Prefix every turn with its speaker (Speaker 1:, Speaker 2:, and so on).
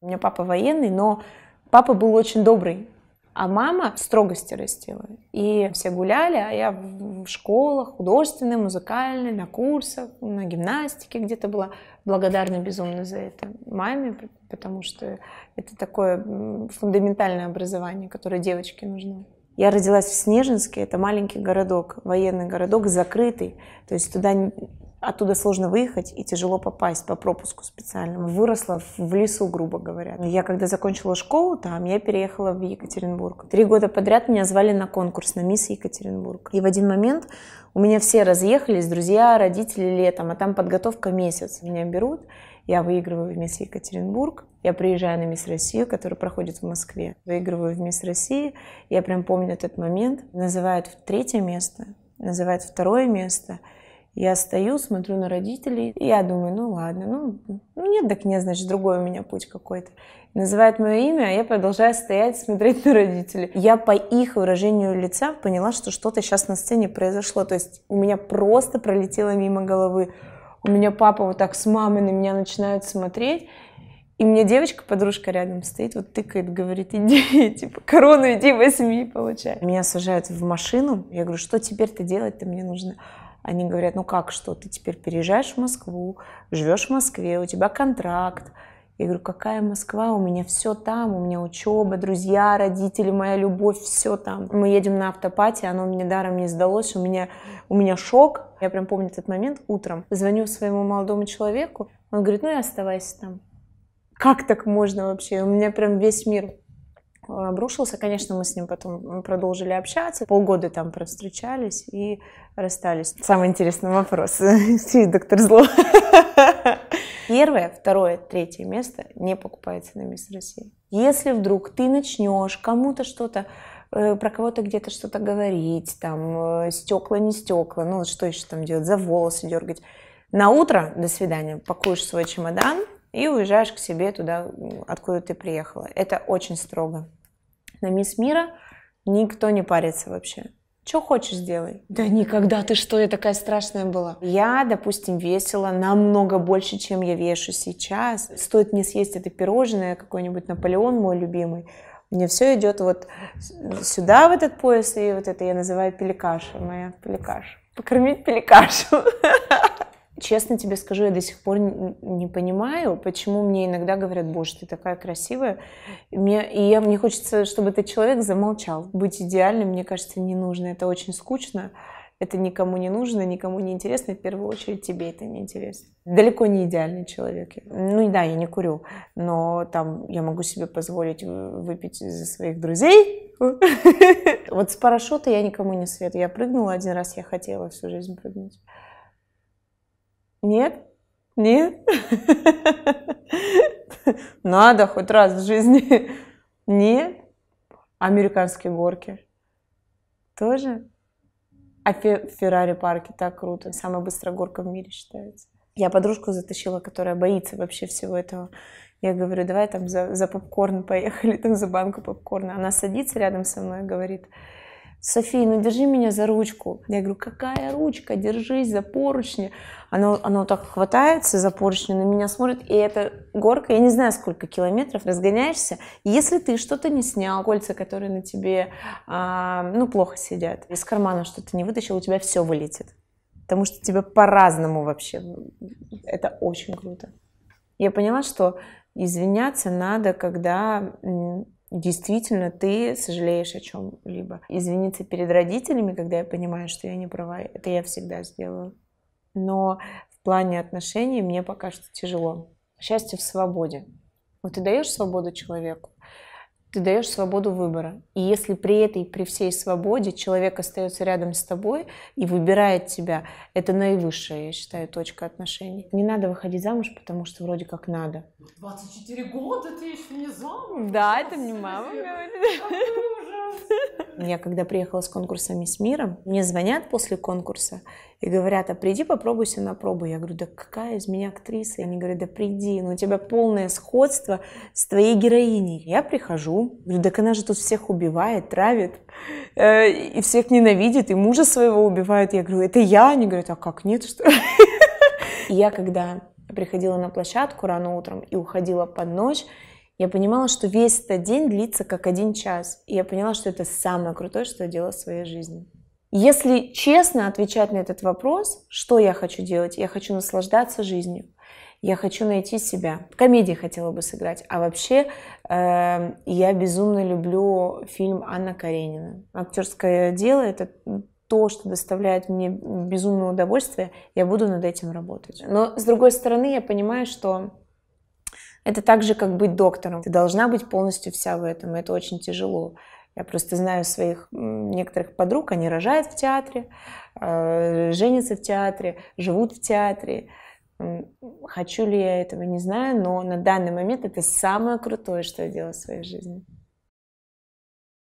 Speaker 1: У меня папа военный, но папа был очень добрый. А мама в строгости растила. И все гуляли, а я в школах, художественной, музыкальной, на курсах, на гимнастике где-то была. Благодарна безумно за это маме, потому что это такое фундаментальное образование, которое девочке нужно. Я родилась в Снежинске, это маленький городок, военный городок, закрытый. То есть туда Оттуда сложно выехать и тяжело попасть по пропуску специальному. Выросла в лесу, грубо говоря. Я когда закончила школу там, я переехала в Екатеринбург. Три года подряд меня звали на конкурс на мисс Екатеринбург. И в один момент у меня все разъехались, друзья, родители летом, а там подготовка месяц. Меня берут, я выигрываю в мисс Екатеринбург, я приезжаю на мисс Россию, которая проходит в Москве. Выигрываю в мисс России, я прям помню этот момент. Называют в третье место, называют второе место – я стою, смотрю на родителей, и я думаю, ну ладно, ну, ну нет, так нет, значит, другой у меня путь какой-то. Называют мое имя, а я продолжаю стоять, смотреть на родителей. Я по их выражению лица поняла, что что-то сейчас на сцене произошло. То есть у меня просто пролетело мимо головы. У меня папа вот так с мамой на меня начинают смотреть. И мне девочка, подружка рядом стоит, вот тыкает, говорит, иди, типа, корону иди возьми, получай. Меня сажают в машину. Я говорю, что теперь-то делать-то мне нужно? Они говорят, ну как, что ты теперь переезжаешь в Москву, живешь в Москве, у тебя контракт. Я говорю, какая Москва, у меня все там, у меня учеба, друзья, родители, моя любовь, все там. Мы едем на автопате, оно мне даром не сдалось, у меня, у меня шок. Я прям помню этот момент утром. Звоню своему молодому человеку, он говорит, ну и оставайся там. Как так можно вообще? У меня прям весь мир а, обрушился. Конечно, мы с ним потом продолжили общаться. Полгода там простречались и расстались. Самый интересный вопрос. Доктор Зло. Первое, второе, третье место не покупается на Мисс России. Если вдруг ты начнешь кому-то что-то э, про кого-то где-то что-то говорить, там, э, стекла, не стекла, ну, что еще там делать, за волосы дергать. На утро, до свидания, пакуешь свой чемодан и уезжаешь к себе туда, откуда ты приехала. Это очень строго. На Мисс Мира никто не парится вообще. Что хочешь, сделай. Да никогда ты что, я такая страшная была. Я, допустим, весила намного больше, чем я вешу сейчас. Стоит мне съесть это пирожное, какой-нибудь Наполеон мой любимый, мне все идет вот сюда, в этот пояс, и вот это я называю пеликаша, моя пеликаш. Покормить пеликашу. честно тебе скажу, я до сих пор не понимаю, почему мне иногда говорят, боже, ты такая красивая. И мне, и я, мне хочется, чтобы этот человек замолчал. Быть идеальным, мне кажется, не нужно. Это очень скучно. Это никому не нужно, никому не интересно. в первую очередь тебе это не интересно. Далеко не идеальный человек. Ну и да, я не курю, но там я могу себе позволить выпить за своих друзей. Вот с парашюта я никому не свет. Я прыгнула один раз, я хотела всю жизнь прыгнуть. Нет? Нет? Надо хоть раз в жизни. Нет? Американские горки. Тоже? А в Феррари парке так круто. Самая быстрая горка в мире считается. Я подружку затащила, которая боится вообще всего этого. Я говорю, давай там за, за попкорн поехали, там за банку попкорна. Она садится рядом со мной и говорит, София, ну держи меня за ручку. Я говорю, какая ручка, держись за поручни. Оно, оно так хватается за поручни, на меня смотрит, и эта горка, я не знаю, сколько километров, разгоняешься. если ты что-то не снял, кольца, которые на тебе, а, ну, плохо сидят, из кармана что-то не вытащил, у тебя все вылетит. Потому что тебе по-разному вообще. Это очень круто. Я поняла, что извиняться надо, когда действительно ты сожалеешь о чем-либо. Извиниться перед родителями, когда я понимаю, что я не права, это я всегда сделаю. Но в плане отношений мне пока что тяжело. Счастье в свободе. Вот ты даешь свободу человеку, ты даешь свободу выбора. И если при этой, при всей свободе человек остается рядом с тобой и выбирает тебя, это наивысшая, я считаю, точка отношений. Не надо выходить замуж, потому что вроде как надо. 24 года ты еще не замуж? Да, это мне мама говорит. Я когда приехала с конкурса «Мисс Мира», мне звонят после конкурса и говорят, а приди попробуйся на пробу. Я говорю, да какая из меня актриса? И они говорят, да приди, ну у тебя полное сходство с твоей героиней. Я прихожу, говорю, да она же тут всех убивает, травит, э, и всех ненавидит, и мужа своего убивает. Я говорю, это я? Они говорят, а как, нет, что ли? Я когда приходила на площадку рано утром и уходила под ночь, я понимала, что весь этот день длится как один час. И я поняла, что это самое крутое, что я делала в своей жизни. Если честно отвечать на этот вопрос, что я хочу делать? Я хочу наслаждаться жизнью. Я хочу найти себя. В комедии хотела бы сыграть. А вообще э, я безумно люблю фильм Анна Каренина. Актерское дело это то, что доставляет мне безумное удовольствие. Я буду над этим работать. Но с другой стороны, я понимаю, что это так же, как быть доктором. Ты должна быть полностью вся в этом. Это очень тяжело. Я просто знаю своих некоторых подруг, они рожают в театре, э, женятся в театре, живут в театре. Хочу ли я этого, не знаю, но на данный момент это самое крутое, что я делала в своей жизни.